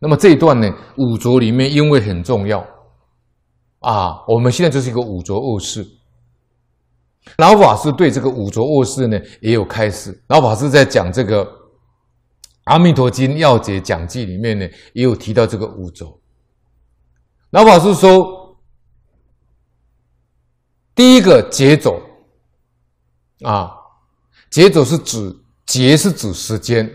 那么这一段呢，五浊里面因为很重要啊，我们现在就是一个五浊恶世。老法师对这个五浊恶世呢，也有开示。老法师在讲这个《阿弥陀经要解讲记》里面呢，也有提到这个五浊。老法师说，第一个劫走啊，劫走是指劫，是指时间。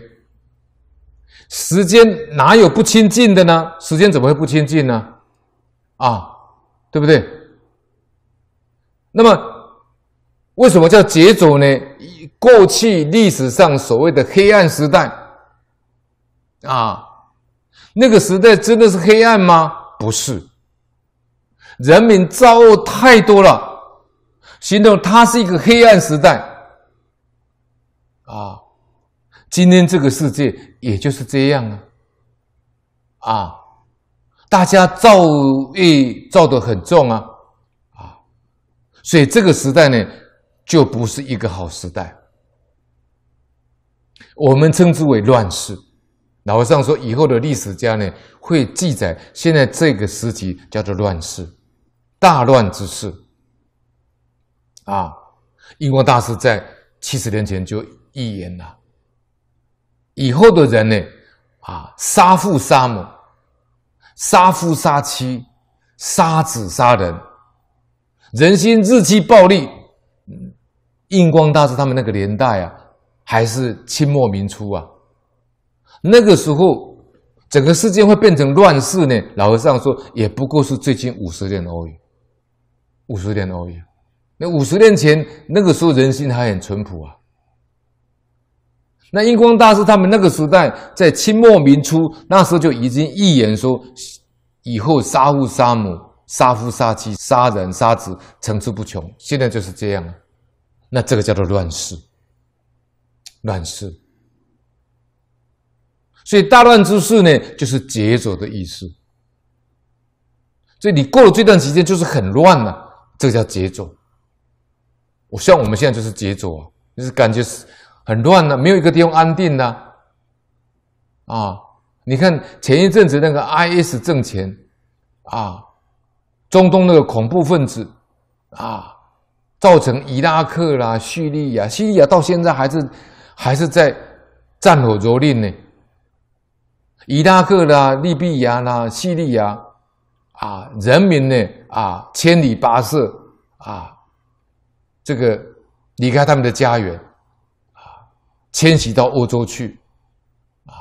时间哪有不清净的呢？时间怎么会不清净呢？啊，对不对？那么，为什么叫劫走呢？过去历史上所谓的黑暗时代，啊，那个时代真的是黑暗吗？不是，人民造恶太多了，形容它是一个黑暗时代，啊。今天这个世界也就是这样啊，啊，大家造业造的很重啊，啊，所以这个时代呢，就不是一个好时代。我们称之为乱世。老和尚说，以后的历史家呢，会记载现在这个时期叫做乱世，大乱之世。啊，英国大师在七十年前就预言了。以后的人呢，啊，杀父杀母，杀夫杀妻，杀子杀人，人心日趋暴嗯，印光大师他们那个年代啊，还是清末民初啊，那个时候整个世界会变成乱世呢。老和尚说，也不过是最近五十年而已，五十年而已。那五十年前，那个时候人心还很淳朴啊。那印光大师他们那个时代，在清末民初，那时候就已经预言说，以后杀父杀母、杀夫杀妻、杀人杀子层出不穷。现在就是这样，那这个叫做乱世，乱世。所以大乱之势呢，就是劫走的意思。所以你过了这段时间，就是很乱了，这个叫劫走。我像我们现在就是劫走啊，就是感觉是。很乱呐，没有一个地方安定呐。啊，你看前一阵子那个 IS 挣钱，啊，中东那个恐怖分子，啊，造成伊拉克啦、叙利亚、叙利亚到现在还是还是在战火蹂躏呢。伊拉克啦、利比亚啦、叙利亚，啊，人民呢啊千里跋涉啊，这个离开他们的家园。迁徙到欧洲去，啊，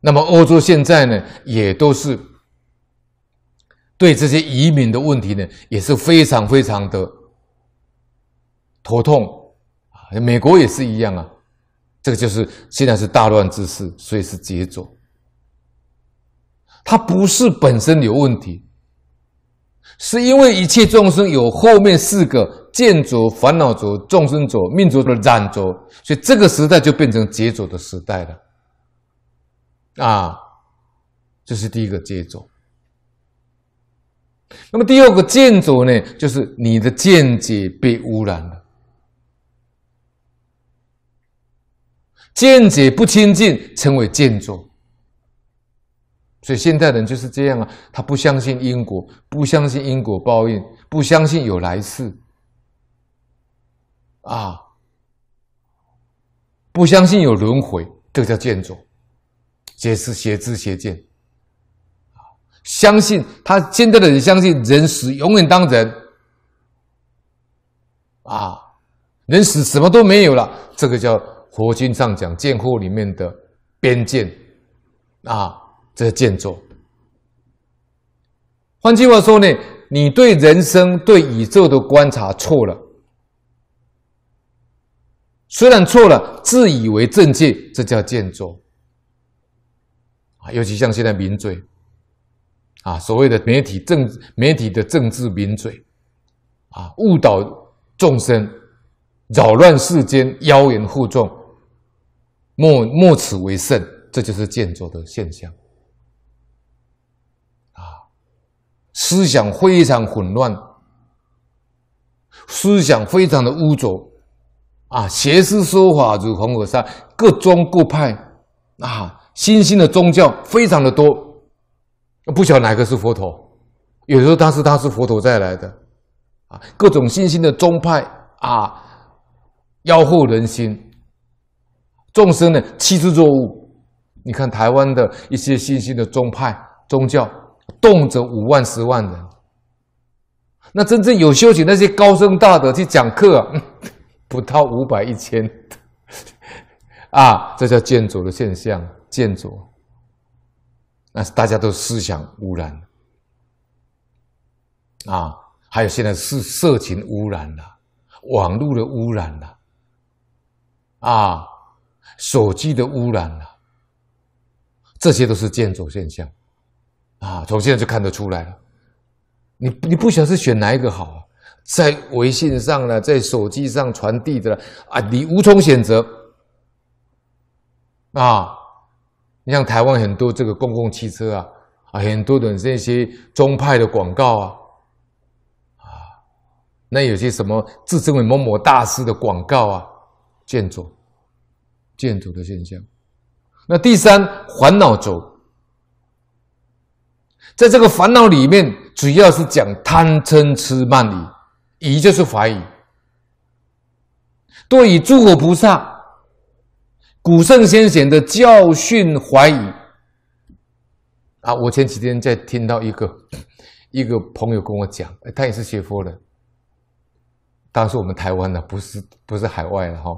那么欧洲现在呢，也都是对这些移民的问题呢，也是非常非常的头痛啊。美国也是一样啊，这个就是现在是大乱之势，所以是杰作。它不是本身有问题，是因为一切众生有后面四个。见浊、烦恼浊、众生浊、命浊的染浊，所以这个时代就变成劫浊的时代了。啊，这是第一个劫浊。那么第二个见浊呢，就是你的见解被污染了，见解不清净，成为见浊。所以现代人就是这样啊，他不相信因果，不相信因果报应，不相信有来世。啊！不相信有轮回，这个叫见作，邪释，邪知、邪见。相信他，现在的人相信人死永远当人，啊，人死什么都没有了，这个叫佛经上讲见惑里面的边界，啊，这见作。换句话说呢，你对人生、对宇宙的观察错了。虽然错了，自以为正戒，这叫见作啊！尤其像现在民嘴啊，所谓的媒体政媒体的政治民嘴啊，误导众生，扰乱世间，妖言惑众，莫莫此为甚？这就是见作的现象啊！思想非常混乱，思想非常的污浊。啊，邪师说法如恒河沙，各宗各派，啊，新兴的宗教非常的多，不晓得哪个是佛陀，有时候他是他是佛陀再来的，啊，各种新兴的宗派啊，妖惑人心，众生呢欺世作鹜，你看台湾的一些新兴的宗派宗教，动辄五万十万人，那真正有修行那些高僧大德去讲课。不到五百一千，啊，这叫建筑的现象，建筑。那是大家都思想污染，啊，还有现在是色情污染了，网络的污染了，啊，手机的污染了，这些都是建筑现象，啊，从现在就看得出来了，你你不晓得是选哪一个好啊。在微信上呢，在手机上传递的啊，你无从选择啊。你像台湾很多这个公共汽车啊，啊，很多的这些宗派的广告啊，啊，那有些什么自称为某某大师的广告啊，见筑见筑的现象。那第三烦恼轴，在这个烦恼里面，主要是讲贪嗔痴慢疑。疑就是怀疑，对诸佛菩萨、古圣先贤的教训怀疑啊！我前几天在听到一个一个朋友跟我讲，他也是学佛的，当时我们台湾的，不是不是海外了哈。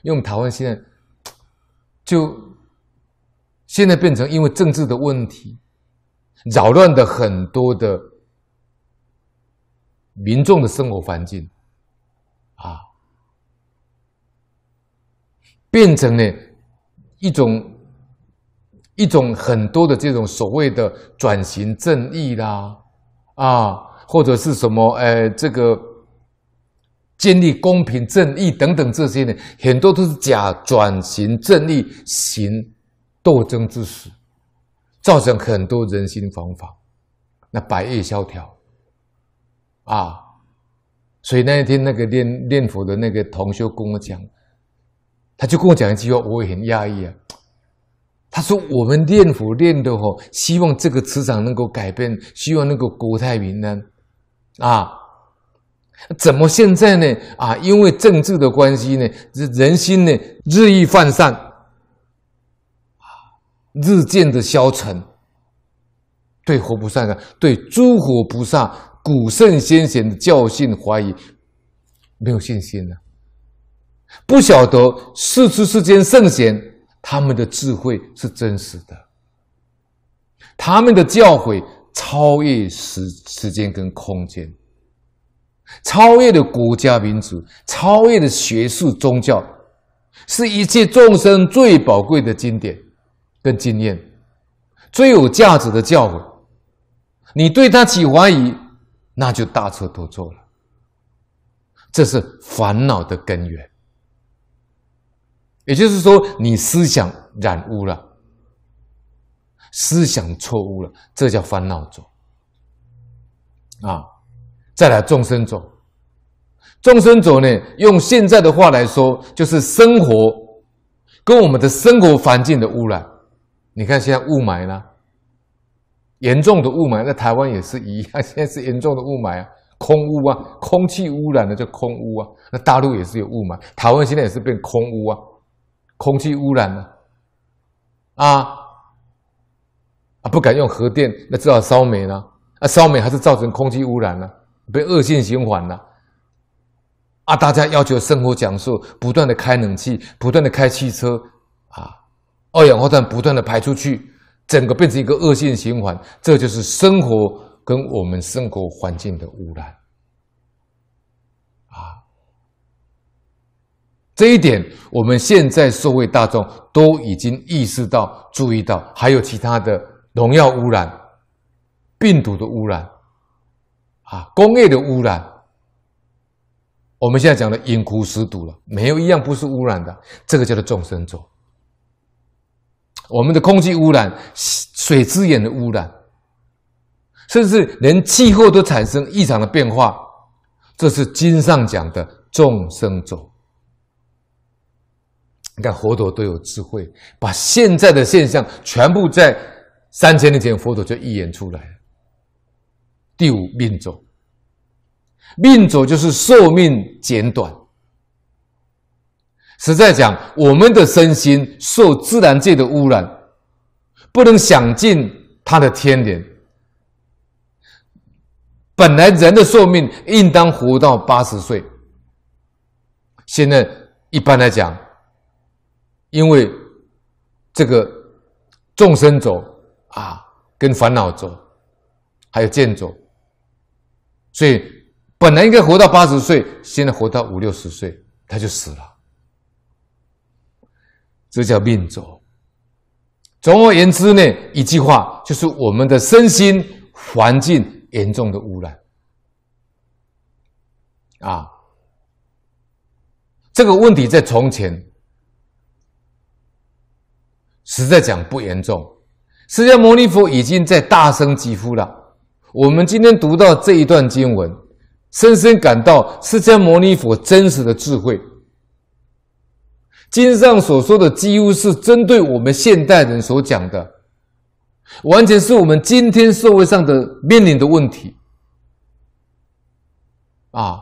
因为我们台湾现在就现在变成因为政治的问题扰乱的很多的。民众的生活环境啊，变成了一种一种很多的这种所谓的转型正义啦啊，或者是什么呃，这个建立公平正义等等这些呢，很多都是假转型正义行斗争之时，造成很多人心惶惶，那百业萧条。啊！所以那一天，那个练练佛的那个同学跟我讲，他就跟我讲一句话，我也很讶异啊。他说：“我们练佛练的吼，希望这个磁场能够改变，希望能够国泰民安啊？怎么现在呢？啊，因为政治的关系呢，人心呢日益犯善，啊，日渐的消沉，对活菩萨呢，对诸佛菩萨古圣先贤的教训，怀疑没有信心了，不晓得世出世间圣贤他们的智慧是真实的，他们的教诲超越时时间跟空间，超越了国家民族，超越了学术宗教，是一切众生最宝贵的经典跟经验，最有价值的教诲，你对他起怀疑。那就大错特错了，这是烦恼的根源。也就是说，你思想染污了，思想错误了，这叫烦恼种啊。再来众生种，众生种呢，用现在的话来说，就是生活跟我们的生活环境的污染。你看现在雾霾了。严重的雾霾在台湾也是一样，现在是严重的雾霾啊，空污啊，空气污染的叫空污啊。那大陆也是有雾霾，台湾现在也是变空污啊，空气污染了啊啊，不敢用核电，那只好烧煤了啊，烧煤还是造成空气污染了，被恶性循环了啊！大家要求生活讲述，不断的开冷气，不断的开汽车啊，二氧化碳不断的排出去。整个变成一个恶性循环，这就是生活跟我们生活环境的污染啊！这一点我们现在社会大众都已经意识到、注意到，还有其他的农药污染、病毒的污染啊、工业的污染。我们现在讲的“饮苦食毒”了，没有一样不是污染的，这个叫做众生咒。我们的空气污染、水资源的污染，甚至连气候都产生异常的变化，这是经上讲的众生种。你看佛陀都有智慧，把现在的现象全部在三千年前佛陀就预言出来。第五命种，命种就是寿命简短。实在讲，我们的身心受自然界的污染，不能享尽它的天年。本来人的寿命应当活到八十岁，现在一般来讲，因为这个众生走啊，跟烦恼走，还有见走，所以本来应该活到八十岁，现在活到五六十岁，他就死了。这叫命轴。总而言之呢，一句话就是我们的身心环境严重的污染。啊，这个问题在从前实在讲不严重，释迦牟尼佛已经在大声疾呼了。我们今天读到这一段经文，深深感到释迦牟尼佛真实的智慧。经上所说的，几乎是针对我们现代人所讲的，完全是我们今天社会上的面临的问题啊。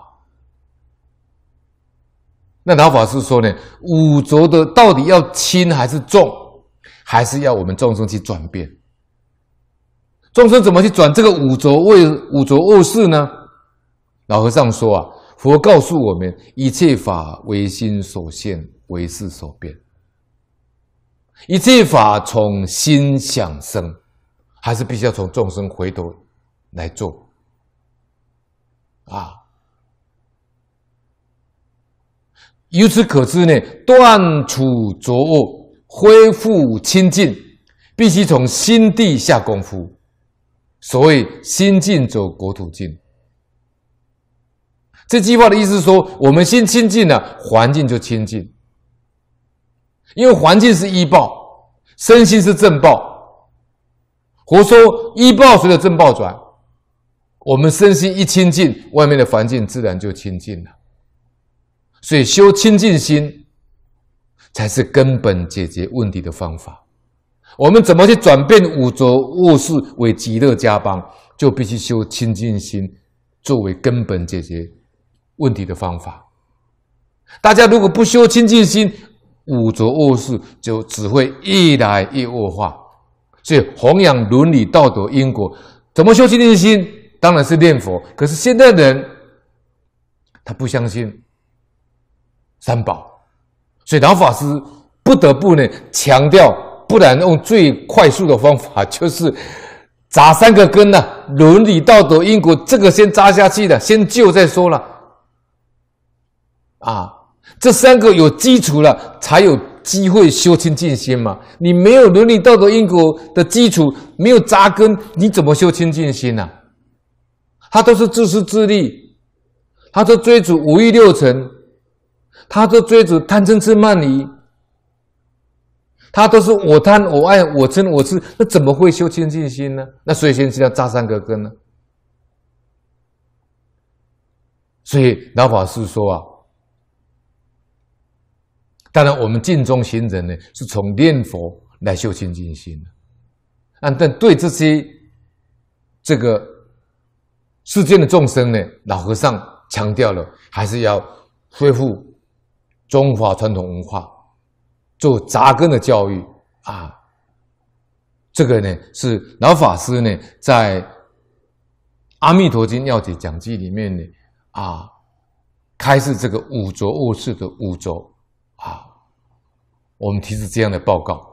那老法师说呢，五浊的到底要轻还是重，还是要我们众生去转变？众生怎么去转这个五浊为五浊恶事呢？老和尚说啊，佛告诉我们，一切法为心所现。为事所变，一切法从心想生，还是必须要从众生回头来做啊。由此可知呢，断除浊恶，恢复清净，必须从心地下功夫。所谓“心净则国土净”，这句话的意思是说，我们心清净了，环境就清净。因为环境是医报，身心是正报，佛说医报随着正报转，我们身心一清净，外面的环境自然就清净了。所以修清净心，才是根本解决问题的方法。我们怎么去转变五浊恶世为极乐家邦，就必须修清净心作为根本解决问题的方法。大家如果不修清净心，五浊恶世就只会越来越恶化，所以弘扬伦理道德因果，怎么修清净心？当然是念佛。可是现在的人他不相信三宝，所以老法师不得不呢强调，不然用最快速的方法就是扎三个根呢，伦理道德因果这个先扎下去的，先救再说了，啊。这三个有基础了，才有机会修清净心嘛。你没有伦理道德因果的基础，没有扎根，你怎么修清净心呢？他都是自私自利，他都追逐五欲六尘，他都追逐贪嗔痴慢疑，他都是我贪我爱我嗔我痴，那怎么会修清净心呢？那所以先要扎三个根呢。所以老法师说啊。当然，我们尽忠行人呢，是从念佛来修清净心。啊，但对这些这个世间的众生呢，老和尚强调了，还是要恢复中华传统文化，做扎根的教育啊。这个呢，是老法师呢在《阿弥陀经要解讲记》里面呢啊，开示这个五浊恶世的五浊。好，我们提出这样的报告。